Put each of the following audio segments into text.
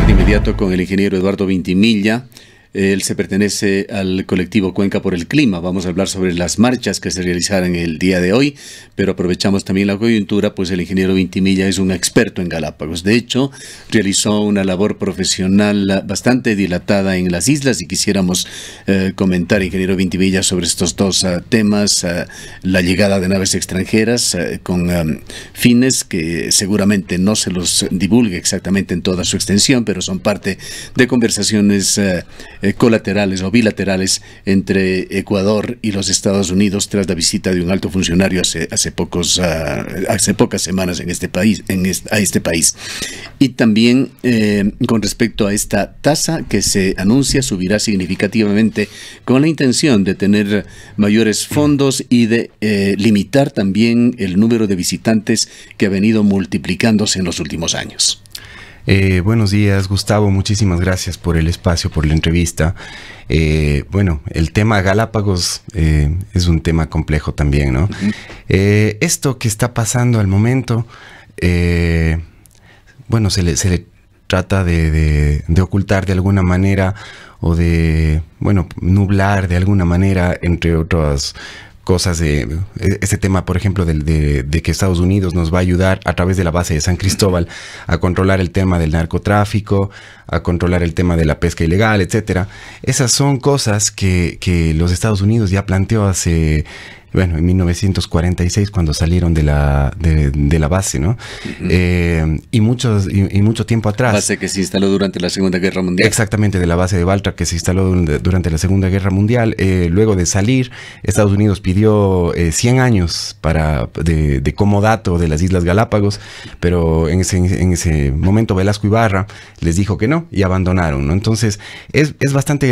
de inmediato con el ingeniero Eduardo Vintimilla. Él se pertenece al colectivo Cuenca por el Clima. Vamos a hablar sobre las marchas que se realizarán el día de hoy, pero aprovechamos también la coyuntura, pues el ingeniero Vintimilla es un experto en Galápagos. De hecho, realizó una labor profesional bastante dilatada en las islas y quisiéramos eh, comentar, ingeniero Vintimilla, sobre estos dos ah, temas, ah, la llegada de naves extranjeras ah, con fines que seguramente no se los divulgue exactamente en toda su extensión, pero son parte de conversaciones eh, colaterales o bilaterales entre Ecuador y los Estados Unidos tras la visita de un alto funcionario hace, hace, pocos, ah, hace pocas semanas en este país, en a este país. Y también eh, con respecto a esta tasa que se anuncia subirá significativamente con la intención de tener mayores fondos y de eh, limitar también el número de visitantes que ha venido multiplicándose en los últimos años. Eh, buenos días, Gustavo. Muchísimas gracias por el espacio, por la entrevista. Eh, bueno, el tema Galápagos eh, es un tema complejo también, ¿no? esto que está pasando al momento, bueno, se le, trata de, de, ocultar de alguna manera o de, bueno, nublar de alguna manera, entre otras cosas de e, este tema, por ejemplo, de, que Estados Unidos nos va a ayudar a través de la base de San Cristóbal a controlar el tema del narcotráfico, a controlar el tema de la pesca ilegal, etcétera. Esas son cosas que, que los Estados Unidos ya planteó hace bueno, en 1946 cuando salieron de la, de, la base, ¿no? Eh, y, muchos, y, mucho tiempo atrás. Base que se instaló durante la Segunda Guerra Mundial. Exactamente, de la base de Baltra que se instaló durante la Segunda Guerra Mundial. Eh, luego de salir, Estados Unidos pidió 100 eh, años para, de, de, comodato de las Islas Galápagos, pero en ese, en ese momento Velasco Ibarra les dijo que no y abandonaron, ¿no? Entonces, es, es bastante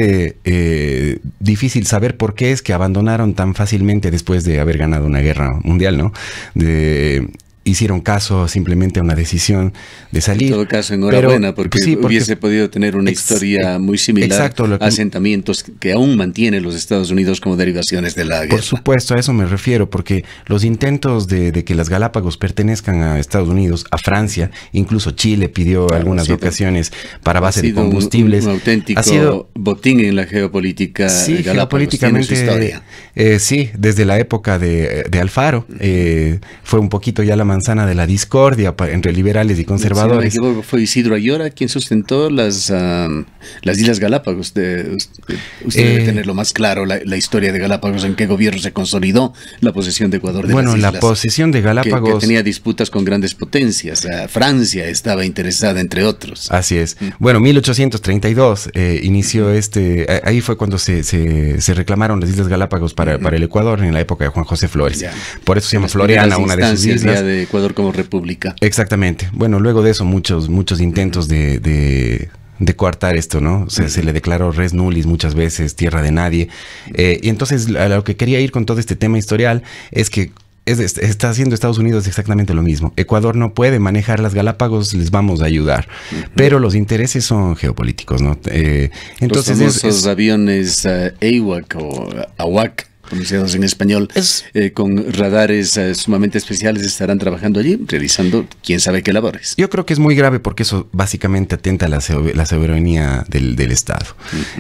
difícil saber por qué es que abandonaron tan fácilmente después de haber ganado una guerra mundial, ¿no? De hicieron caso simplemente a una decisión de salir. En todo caso, enhorabuena, pues porque, hubiese podido tener una historia muy similar a los asentamientos que aún mantienen los Estados Unidos como derivaciones de la guerra. Por supuesto, a eso me refiero, porque los intentos de, que las Galápagos pertenezcan a Estados Unidos, a Francia, incluso Chile pidió algunas ocasiones para base de combustibles. auténtico ha sido, botín en la geopolítica. Sí, geopolíticamente. Eh, sí, desde la época de, Alfaro, eh, fue un poquito ya la manzana de la discordia entre liberales y conservadores. fue Isidro Ayora quien sustentó las, las Islas Galápagos. Usted, usted debe eh, tenerlo más claro, la, historia de Galápagos, en qué gobierno se consolidó la posesión de Ecuador de Bueno, las islas, la posesión de Galápagos. Que, tenía disputas con grandes potencias. Ah, Francia estaba interesada, entre otros. Así es. Mm. Bueno, 1832 eh, inició este. Ahí fue cuando se, se, reclamaron las Islas Galápagos para, para el Ecuador en la época de Juan José Flores. Por eso se llama Floreana, una de sus islas. De Ecuador como república. Exactamente. Bueno, luego de eso muchos, muchos intentos de, de coartar esto, ¿no? Se, le declaró res nullis muchas veces, tierra de nadie. Eh, y entonces a lo que quería ir con todo este tema historial es que está haciendo Estados Unidos exactamente lo mismo. Ecuador no puede manejar las Galápagos, les vamos a ayudar. Pero los intereses son geopolíticos, ¿no? Eh, entonces los aviones AWAC eh, o AWAC pronunciados en español, eh, con radares eh, sumamente especiales, estarán trabajando allí, realizando quién sabe qué labores. Yo creo que es muy grave porque eso básicamente atenta la, soberanía del, Estado.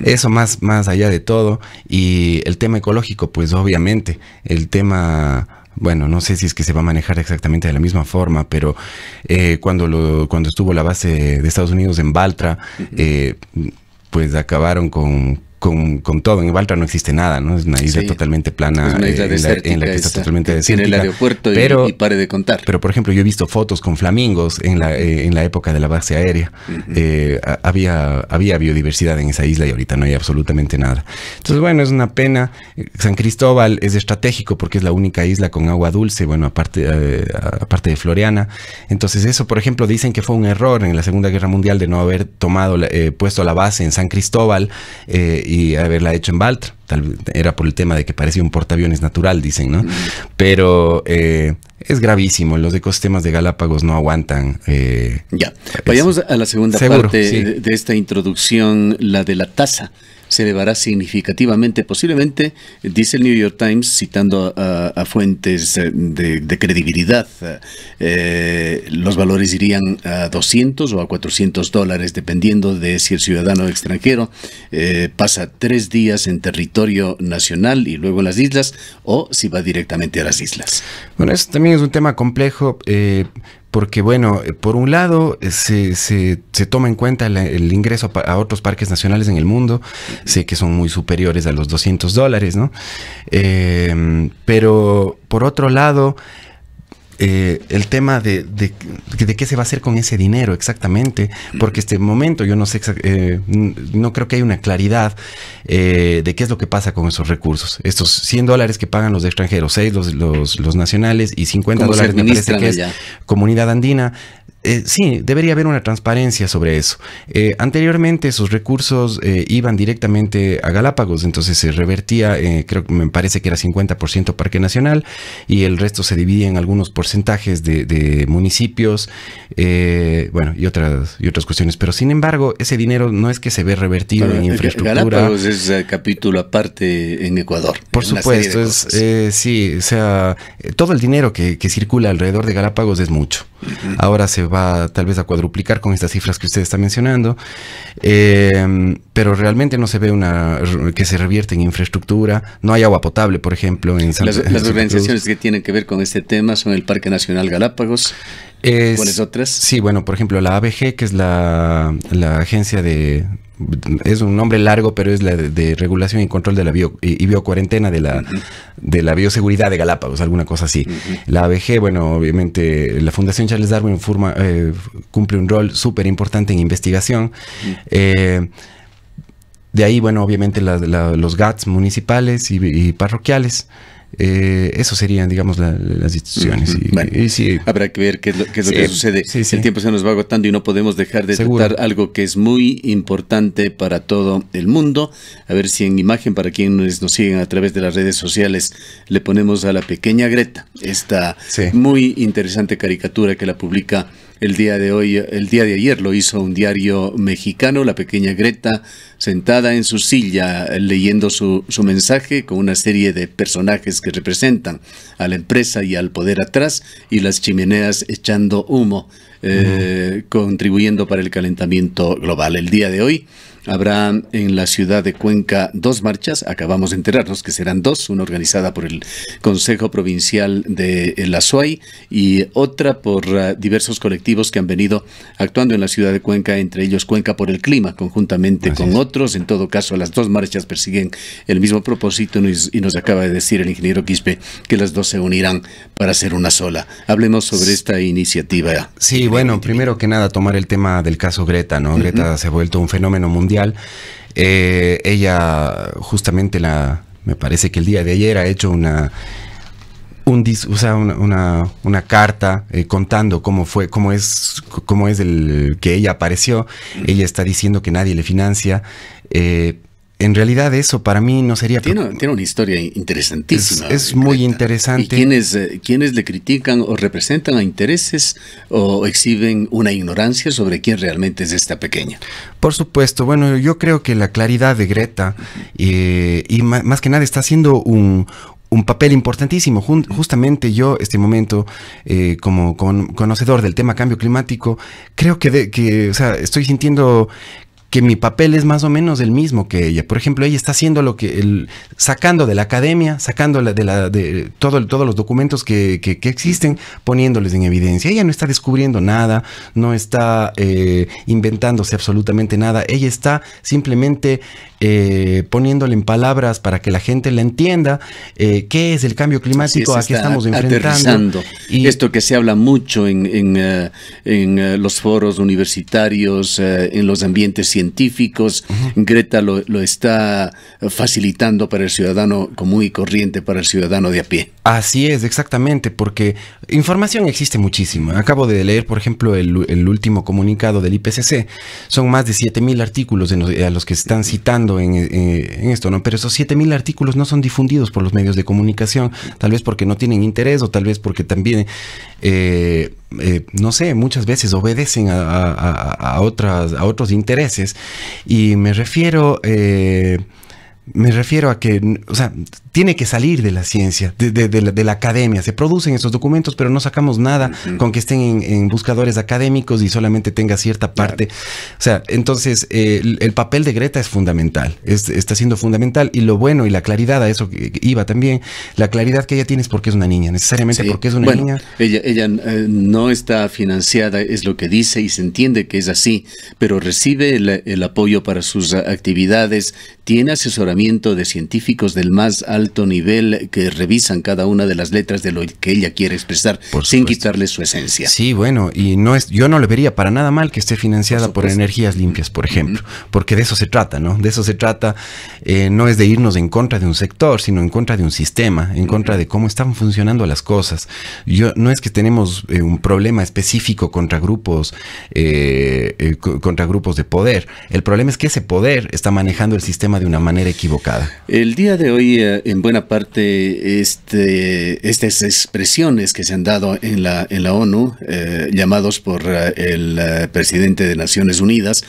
Eso más, más allá de todo. Y el tema ecológico, pues obviamente, el tema bueno, no sé si es que se va a manejar exactamente de la misma forma, pero eh, cuando, cuando estuvo la base de Estados Unidos en Baltra, pues acabaron con, con, con, todo. En Baltra no existe nada, ¿no? Es una isla totalmente plana, eh, en, la, que está totalmente desértica. el aeropuerto pero, y, de contar. Pero, por ejemplo, yo he visto fotos con flamingos en la, eh, en la época de la base aérea. Eh, había, había biodiversidad en esa isla y ahorita no hay absolutamente nada. Entonces, bueno, es una pena. San Cristóbal es estratégico porque es la única isla con agua dulce, bueno, aparte, aparte de Floriana. Entonces, eso, por ejemplo, dicen que fue un error en la Segunda Guerra Mundial de no haber tomado, puesto la base en San Cristóbal y haberla hecho en Baltra. era por el tema de que parecía un portaaviones natural, dicen, ¿no? Mm. Pero eh, es gravísimo. Los ecosistemas de Galápagos no aguantan. Eh, ya. Vayamos a la segunda parte de, de esta introducción, la de la tasa se elevará significativamente, posiblemente, dice el New York Times, citando a, fuentes eh, de, credibilidad, eh, los valores irían a 200 o a 400 dólares, dependiendo de si el ciudadano extranjero eh, pasa tres días en territorio nacional y luego en las islas, o si va directamente a las islas. Bueno, eso también es un tema complejo porque bueno, eh, por un lado eh, se, toma en cuenta el ingreso a, otros parques nacionales en el mundo, sé que son muy superiores a los 200 dólares, ¿no? Em, pero por otro lado, eh, el tema de, de, qué se va a hacer con ese dinero exactamente, porque este momento yo no sé, eh, no creo que haya una claridad eh, de qué es lo que pasa con esos recursos. Estos 100 dólares que pagan los extranjeros, 6 los, los, nacionales y 50 dólares me parece que es comunidad andina eh, sí, debería haber una transparencia sobre eso. Eh, anteriormente sus recursos eh, iban directamente a Galápagos, entonces se revertía, creo que me parece que era 50% Parque Nacional y el resto se dividía en algunos porcentajes de, municipios, bueno, y otras, y otras cuestiones. Pero sin embargo, ese dinero no es que se ve revertido en infraestructura. Galápagos es capítulo aparte en Ecuador. Por supuesto, sí, o sea, todo el dinero que, circula alrededor de Galápagos es mucho. Ahora se va tal vez a cuadruplicar con estas cifras que usted está mencionando, eh, pero realmente no se ve una que se revierte en infraestructura, no hay agua potable, por ejemplo, en San Las, las organizaciones que tienen que ver con este tema son el Parque Nacional Galápagos. ¿Cuáles otras? Sí, bueno, por ejemplo, la ABG, que es la agencia de, es un nombre largo, pero es la de, regulación y control de la bio, y, biocuarentena de la, de la bioseguridad de Galápagos, alguna cosa así. La ABG, bueno, obviamente la Fundación Charles Darwin eh, cumple un rol súper importante en investigación. Eh, de ahí, bueno, obviamente los GATS municipales y parroquiales. Eh, eso serían, digamos, las instituciones. habrá que ver qué es lo, que sucede. el tiempo se nos va agotando y no podemos dejar de tratar algo que es muy importante para todo el mundo. A ver si en imagen, para quienes nos siguen a través de las redes sociales, le ponemos a la pequeña Greta esta muy interesante caricatura que la publica el día de hoy, el día de ayer lo hizo un diario mexicano, la pequeña Greta, sentada en su silla leyendo su, su mensaje con una serie de personajes que representan a la empresa y al poder atrás y las chimeneas echando humo, eh, contribuyendo para el calentamiento global. El día de hoy Habrá en la ciudad de Cuenca dos marchas, acabamos de enterarnos que serán dos, una organizada por el Consejo Provincial de eh, la SUAY y otra por eh, diversos colectivos que han venido actuando en la ciudad de Cuenca, entre ellos Cuenca por el Clima, conjuntamente con otros. En todo caso, las dos marchas persiguen el mismo propósito y nos acaba de decir el ingeniero Quispe que las dos se unirán para hacer una sola. Hablemos sobre esta iniciativa. Sí, bueno, primero que nada tomar el tema del caso Greta, ¿no? Greta se ha vuelto un fenómeno mundial eh, ella justamente la, me parece que el día de ayer ha hecho una, un una, una, carta eh, contando cómo fue, cómo es, cómo es el que ella apareció. Ella está diciendo que nadie le financia. Eh, en realidad eso para mí no sería... Tiene, una historia interesantísima. Es, muy interesante. Y eh, quiénes le critican o representan a intereses o exhiben una ignorancia sobre quién realmente es esta pequeña. Por supuesto, bueno, yo creo que la claridad de Greta eh, y más, que nada está haciendo un, papel importantísimo. Justamente yo, este momento, eh, como conocedor del tema cambio climático, creo que, que o sea, estoy sintiendo que mi papel es más o menos el mismo que ella. Por ejemplo, ella está haciendo lo que, el, sacando de la academia, sacando de, la, de todo, todos los documentos que, existen, poniéndoles en evidencia. Ella no está descubriendo nada, no está eh, inventándose absolutamente nada. Ella está simplemente eh, poniéndole en palabras para que la gente la entienda eh, qué es el cambio climático, a qué estamos enfrentando. Y Esto que se habla mucho en, en los foros universitarios, en los ambientes científicos científicos, Greta lo, está facilitando para el ciudadano común y corriente, para el ciudadano de a pie. Así es, exactamente, porque información existe muchísimo. Acabo de leer, por ejemplo, el, último comunicado del IPCC. Son más de 7.000 artículos de los, a los que están citando en, eh, esto, ¿no? Pero esos 7.000 artículos no son difundidos por los medios de comunicación, tal vez porque no tienen interés o tal vez porque también... Eh, eh, no sé, muchas veces obedecen a, otras, a otros intereses. Y me refiero, eh, me refiero a que, o sea, tiene que salir de la ciencia, de, la, academia. Se producen esos documentos, pero no sacamos nada con que estén en, buscadores académicos y solamente tenga cierta parte. O sea, entonces eh, el, papel de Greta es fundamental, está siendo fundamental y lo bueno y la claridad, a eso iba también, la claridad que ella tiene es porque es una niña, necesariamente porque es una niña. Ella, ella eh, no está financiada, es lo que dice y se entiende que es así, pero recibe el, el apoyo para sus actividades, tiene asesoramiento de científicos del más alto alto nivel que revisan cada una de las letras de lo que ella quiere expresar sin quitarle su esencia. Sí, bueno, y no es, yo no le vería para nada mal que esté financiada por, energías limpias, por ejemplo, porque de eso se trata, ¿no? De eso se trata, eh, no es de irnos en contra de un sector, sino en contra de un sistema, en contra de cómo están funcionando las cosas. Yo, no es que tenemos eh, un problema específico contra grupos, eh, contra grupos de poder. El problema es que ese poder está manejando el sistema de una manera equivocada. El día de hoy en buena parte este, estas expresiones que se han dado en la, en la ONU, eh, llamados por eh, el eh, presidente de Naciones Unidas,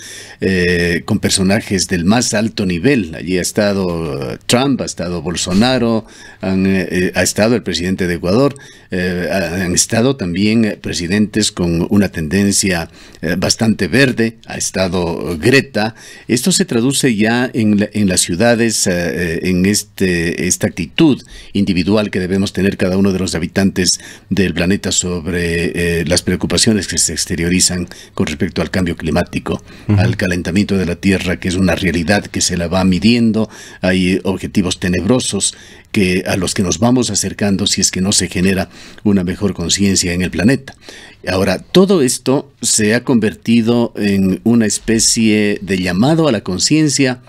con personajes del más alto nivel. Allí ha estado Trump, ha estado Bolsonaro, ha estado el presidente de Ecuador, han estado también presidentes con una tendencia bastante verde, ha estado Greta. Esto se traduce ya en, en las ciudades, en este esta actitud individual que debemos tener cada uno de los habitantes del planeta sobre eh, las preocupaciones que se exteriorizan con respecto al cambio climático, al calentamiento de la Tierra, que es una realidad que se la va midiendo. Hay eh, objetivos tenebrosos que a los que nos vamos acercando si es que no se genera una mejor conciencia en el planeta. Ahora, todo esto se ha convertido en una especie de llamado a la conciencia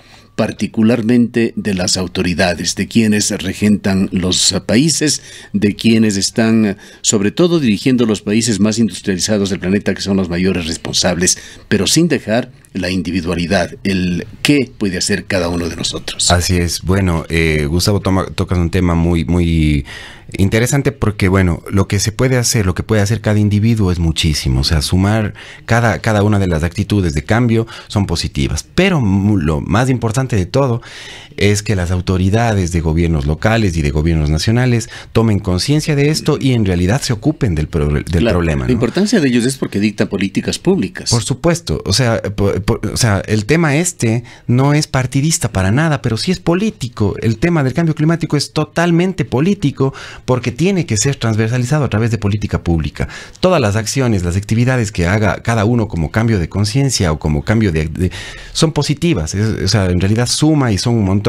particularmente de las autoridades, de quienes regentan los países, de quienes están sobre todo dirigiendo los países más industrializados del planeta, que son los mayores responsables, pero sin dejar la individualidad, el qué puede hacer cada uno de nosotros. Así es. Bueno, eh, Gustavo, tocas un tema muy, muy interesante porque, bueno, lo que se puede hacer, lo que puede hacer cada individuo es muchísimo. O sea, sumar cada, cada una de las actitudes de cambio son positivas. Pero lo más importante de todo es que las autoridades de gobiernos locales y de gobiernos nacionales tomen conciencia de esto y en realidad se ocupen del, del problema. La importancia de ellos es porque dicta políticas públicas. Por supuesto, o sea, o sea, el tema este no es partidista para nada, pero sí es político. El tema del cambio climático es totalmente político porque tiene que ser transversalizado a través de política pública. Todas las acciones, las actividades que haga cada uno como cambio de conciencia o como cambio de, son positivas, o sea, en realidad suma y son un montón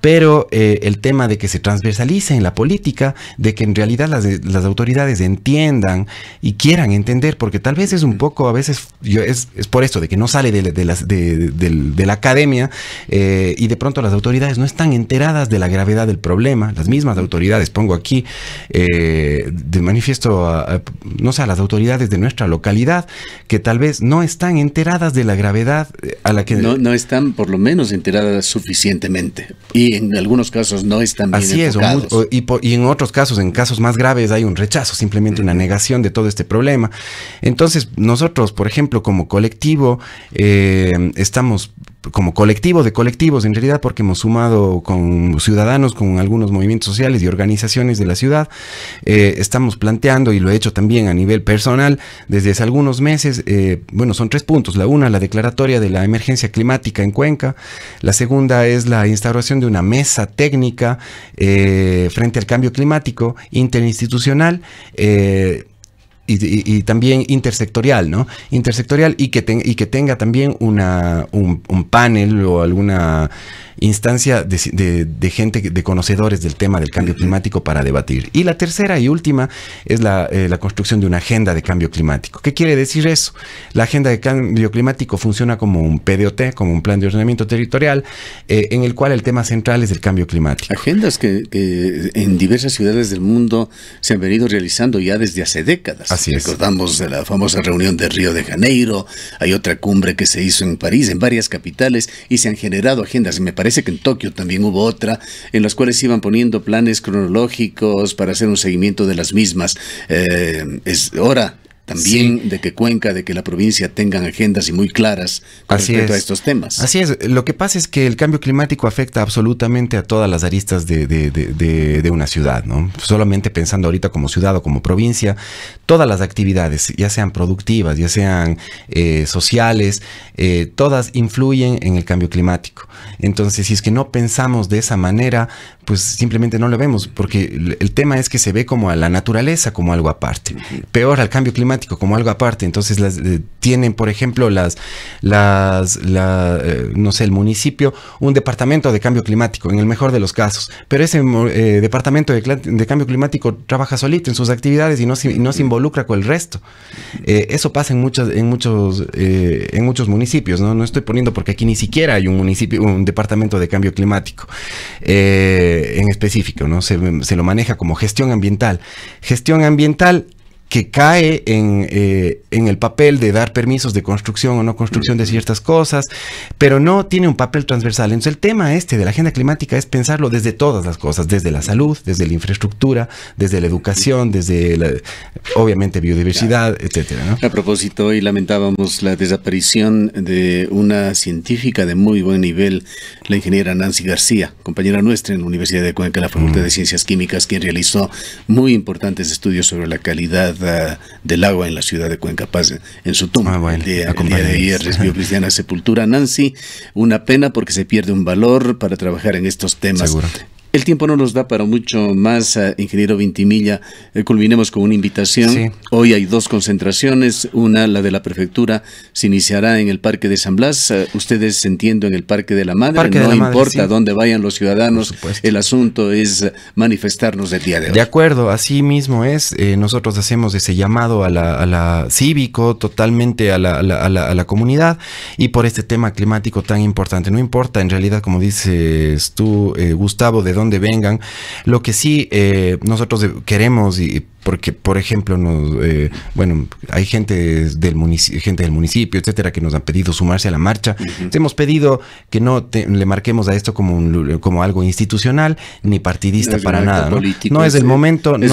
pero eh, el tema de que se transversalice en la política, de que en realidad las, autoridades entiendan y quieran entender, porque tal vez es un poco, a veces es, por esto, de que no sale de, la academia eh, y de pronto las autoridades no están enteradas de la gravedad del problema, las mismas autoridades, pongo aquí eh, de manifiesto, a, no sé, a las autoridades de nuestra localidad, que tal vez no están enteradas de la gravedad a la que... no están por lo menos enteradas suficientemente. Y en algunos casos no están bien Así es, y, en otros casos, en casos más graves, hay un rechazo, simplemente una negación de todo este problema. Entonces, nosotros, por ejemplo, como colectivo, eh, estamos como colectivo de colectivos, en realidad, porque hemos sumado con ciudadanos, con algunos movimientos sociales y organizaciones de la ciudad, eh, estamos planteando, y lo he hecho también a nivel personal, desde hace algunos meses, eh, bueno, son tres puntos. La una, la declaratoria de la emergencia climática en Cuenca. La segunda es la instauración de una mesa técnica eh, frente al cambio climático interinstitucional y, también intersectorial, ¿no? Intersectorial y que, y que tenga también una, un panel o alguna instancia de, gente, de conocedores del tema del cambio climático para debatir. Y la tercera y última es eh, la, construcción de una agenda de cambio climático. ¿Qué quiere decir eso? La agenda de cambio climático funciona como un PDOT, como un plan de ordenamiento territorial, eh, en el cual el tema central es el cambio climático. Agendas que, en diversas ciudades del mundo se han venido realizando ya desde hace décadas. Así es. Recordamos de la famosa reunión de Río de Janeiro, hay otra cumbre que se hizo en París, en varias capitales, y se han generado agendas, me parece parece que en Tokio también hubo otra, en las cuales iban poniendo planes cronológicos para hacer un seguimiento de las mismas. Eh, es hora también de que Cuenca, de que la provincia tengan agendas y muy claras con respecto a estos temas. Así es, lo que pasa es que el cambio climático afecta absolutamente a todas las aristas de, una ciudad, ¿no? Solamente pensando ahorita como ciudad o como provincia, todas las actividades, ya sean productivas, ya sean eh, sociales, eh, todas influyen en el cambio climático. Entonces, si es que no pensamos de esa manera, pues simplemente no lo vemos, porque el tema es que se ve como a la naturaleza, como algo aparte. Peor al cambio climático como algo aparte. Entonces eh, tienen, por ejemplo, las, las eh, no sé, el municipio, un departamento de cambio climático, en el mejor de los casos. Pero ese eh, departamento de, cambio climático trabaja solito en sus actividades y no se, involucra con el resto. eso pasa en muchos, en muchos, en muchos municipios, ¿no? No estoy poniendo porque aquí ni siquiera hay un municipio, un departamento de cambio climático en específico, ¿no? se lo maneja como gestión ambiental. Gestión ambiental que cae eh, en, el papel de dar permisos de construcción o no construcción de ciertas cosas, pero no tiene un papel transversal. Entonces el tema este de la agenda climática es pensarlo desde todas las cosas, desde la salud, desde la infraestructura, desde la educación, desde obviamente biodiversidad, etcétera. A propósito, hoy lamentábamos la desaparición de una científica de muy buen nivel, la ingeniera Nancy García, compañera nuestra en la Universidad de Cuenca, la Facultad mm. de Ciencias Químicas, quien realizó muy importantes estudios sobre la calidad del Agua en la ciudad de Cuenca Paz, en su tumba. Ah, de ayer cristiana sepultura Nancy. Una pena porque se pierde un valor para trabajar en estos temas el tiempo no nos da para mucho más, eh, ingeniero Vintimilla. Eh, culminemos con una invitación. Hoy hay dos concentraciones, una, la de la prefectura, se iniciará en el Parque de San Blas, eh, ustedes ustedes entienden en el Parque de la Madre, no importa dónde vayan los ciudadanos, el asunto es manifestarnos el día de hoy. De acuerdo, así mismo es, nosotros hacemos ese llamado a la, a la cívico, totalmente a la, comunidad y por este tema climático tan importante. No importa en realidad, como dices tú, Gustavo, de dónde donde vengan. Lo que sí eh, nosotros queremos y porque, por ejemplo, nos, eh, bueno, hay gente del, municipio, gente del municipio, etcétera, que nos han pedido sumarse a la marcha. Hemos pedido que no le marquemos a esto como, como algo institucional ni partidista para nada. ¿no? es, el momento, no,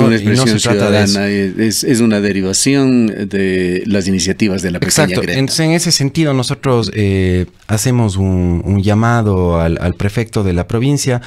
se trata de Es, es, una derivación de las iniciativas de la pequeña Exacto. Entonces, en ese sentido, nosotros eh, hacemos un, llamado al, prefecto de la provincia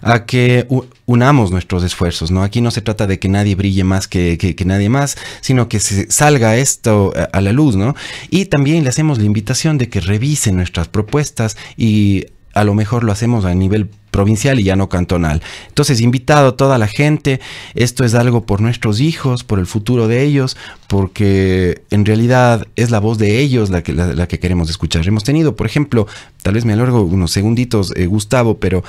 a que unamos nuestros esfuerzos, ¿no? Aquí no se trata de que nadie brille más que, nadie más, sino que se salga esto eh, a, la luz, ¿no? Y también le hacemos la invitación de que revise nuestras propuestas y a lo mejor lo hacemos a nivel provincial y ya no cantonal. Entonces, invitado a toda la gente, esto es algo por nuestros hijos, por el futuro de ellos, porque en realidad es la voz de ellos la que, la, que queremos escuchar. Hemos tenido, por ejemplo, tal vez me alargo unos segunditos, eh, Gustavo, pero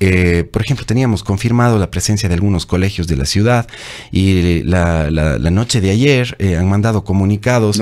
eh, por ejemplo teníamos confirmado la presencia de algunos colegios de la ciudad y eh, la, noche de ayer han mandado comunicados.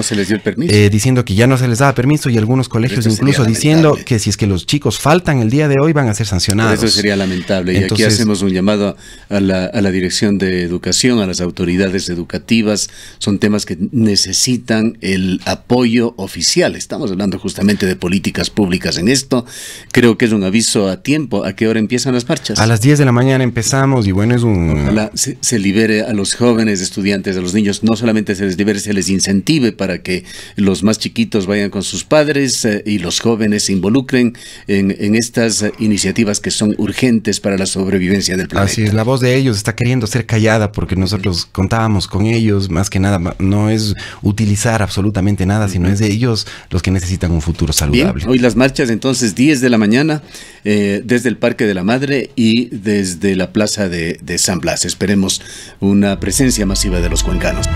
diciendo que ya no se les daba permiso y algunos colegios incluso diciendo que si es que los chicos faltan el día de hoy van a ser sancionados. eso sería lamentable. y aquí hacemos un llamado a la, a la Dirección de Educación, a las autoridades educativas. Son temas que necesitan el apoyo oficial. Estamos hablando justamente de políticas públicas en esto. Creo que es un aviso a tiempo. ¿A qué hora empiezan las marchas? A las 10 de la mañana empezamos y bueno, es un... se, libere a los jóvenes, estudiantes, a los niños. No solamente se les libere, se les incentive para que los más chiquitos vayan con sus padres eh, y los jóvenes se involucren en, en estas iniciativas que son urgentes para la sobrevivencia del planeta. Así es, la voz de ellos está queriendo ser callada porque nosotros contábamos con ellos, más que nada no es utilizar absolutamente nada, sino es de ellos los que necesitan un futuro saludable. hoy las marchas entonces 10 de la mañana eh, desde el Parque de la Madre y desde la Plaza de San Blas. Esperemos una presencia masiva de los cuencanos.